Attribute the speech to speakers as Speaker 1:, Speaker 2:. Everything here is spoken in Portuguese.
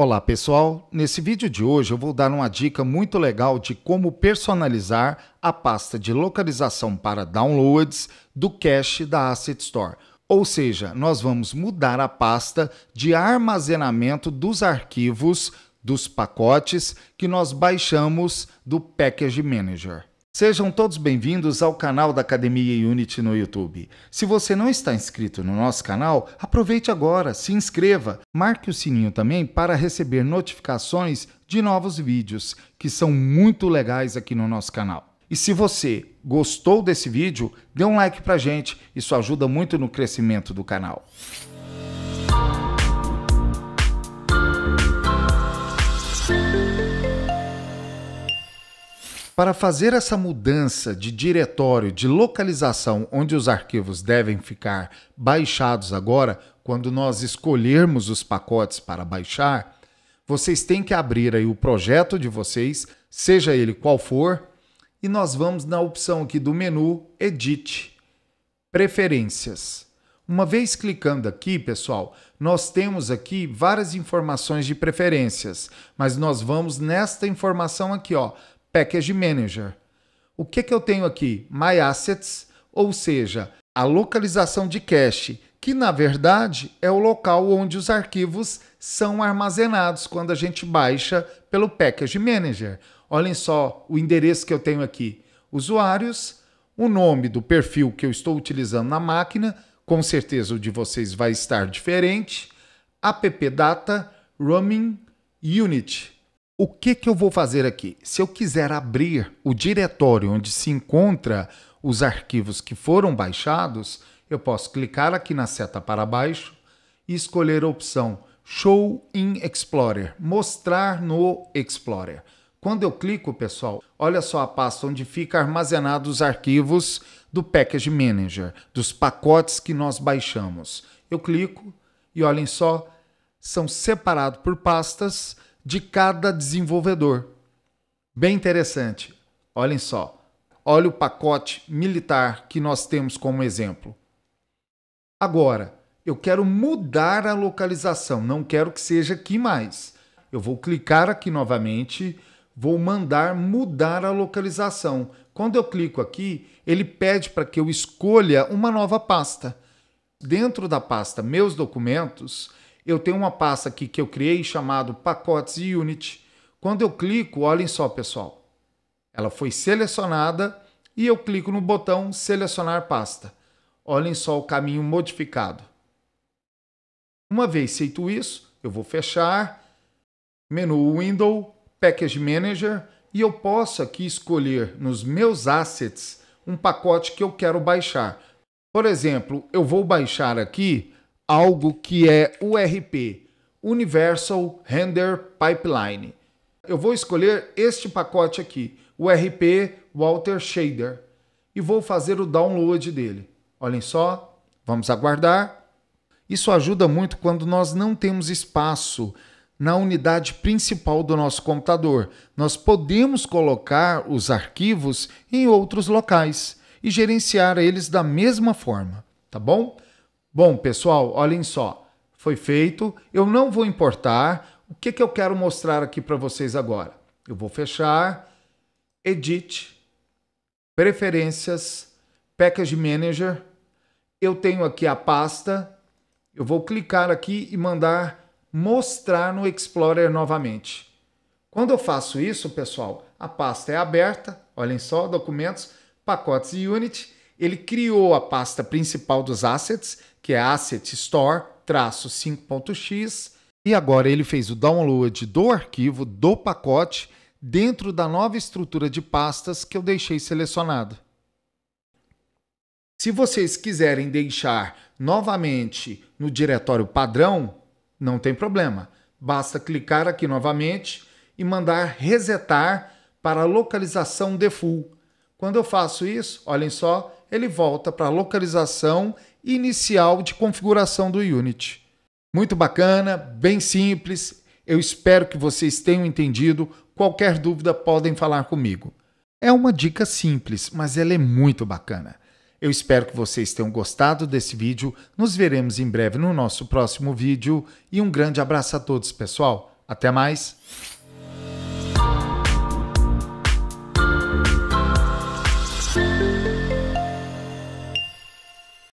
Speaker 1: Olá pessoal, nesse vídeo de hoje eu vou dar uma dica muito legal de como personalizar a pasta de localização para downloads do cache da Asset Store. Ou seja, nós vamos mudar a pasta de armazenamento dos arquivos dos pacotes que nós baixamos do Package Manager. Sejam todos bem-vindos ao canal da Academia Unity no YouTube. Se você não está inscrito no nosso canal, aproveite agora, se inscreva, marque o sininho também para receber notificações de novos vídeos, que são muito legais aqui no nosso canal. E se você gostou desse vídeo, dê um like a gente, isso ajuda muito no crescimento do canal. Para fazer essa mudança de diretório, de localização onde os arquivos devem ficar baixados agora, quando nós escolhermos os pacotes para baixar, vocês têm que abrir aí o projeto de vocês, seja ele qual for, e nós vamos na opção aqui do menu Edit, Preferências. Uma vez clicando aqui, pessoal, nós temos aqui várias informações de preferências, mas nós vamos nesta informação aqui, ó, Package Manager. O que, que eu tenho aqui? My Assets, ou seja, a localização de cache, que na verdade é o local onde os arquivos são armazenados quando a gente baixa pelo Package Manager. Olhem só o endereço que eu tenho aqui: usuários, o nome do perfil que eu estou utilizando na máquina, com certeza o de vocês vai estar diferente, appdata, roaming unit o que, que eu vou fazer aqui? Se eu quiser abrir o diretório onde se encontra os arquivos que foram baixados, eu posso clicar aqui na seta para baixo e escolher a opção Show in Explorer, mostrar no Explorer. Quando eu clico, pessoal, olha só a pasta onde fica armazenados os arquivos do Package Manager, dos pacotes que nós baixamos. Eu clico e olhem só, são separados por pastas de cada desenvolvedor. Bem interessante. Olhem só. Olha o pacote militar que nós temos como exemplo. Agora, eu quero mudar a localização, não quero que seja aqui mais. Eu vou clicar aqui novamente, vou mandar mudar a localização. Quando eu clico aqui, ele pede para que eu escolha uma nova pasta. Dentro da pasta Meus Documentos, eu tenho uma pasta aqui que eu criei chamado pacotes e unit. Quando eu clico, olhem só, pessoal. Ela foi selecionada e eu clico no botão selecionar pasta. Olhem só o caminho modificado. Uma vez feito isso, eu vou fechar, menu Window, Package Manager e eu posso aqui escolher nos meus assets um pacote que eu quero baixar. Por exemplo, eu vou baixar aqui algo que é URP, Universal Render Pipeline. Eu vou escolher este pacote aqui, URP Walter Shader, e vou fazer o download dele. Olhem só, vamos aguardar. Isso ajuda muito quando nós não temos espaço na unidade principal do nosso computador. Nós podemos colocar os arquivos em outros locais e gerenciar eles da mesma forma, tá bom? Bom, pessoal, olhem só. Foi feito. Eu não vou importar. O que, que eu quero mostrar aqui para vocês agora? Eu vou fechar. Edit. Preferências. Package Manager. Eu tenho aqui a pasta. Eu vou clicar aqui e mandar mostrar no Explorer novamente. Quando eu faço isso, pessoal, a pasta é aberta. Olhem só, documentos, pacotes e Unity ele criou a pasta principal dos assets, que é Asset Store-5.x, e agora ele fez o download do arquivo, do pacote, dentro da nova estrutura de pastas que eu deixei selecionado. Se vocês quiserem deixar novamente no diretório padrão, não tem problema. Basta clicar aqui novamente e mandar resetar para a localização default. Quando eu faço isso, olhem só, ele volta para a localização inicial de configuração do Unity. Muito bacana, bem simples. Eu espero que vocês tenham entendido. Qualquer dúvida podem falar comigo. É uma dica simples, mas ela é muito bacana. Eu espero que vocês tenham gostado desse vídeo. Nos veremos em breve no nosso próximo vídeo e um grande abraço a todos, pessoal. Até mais.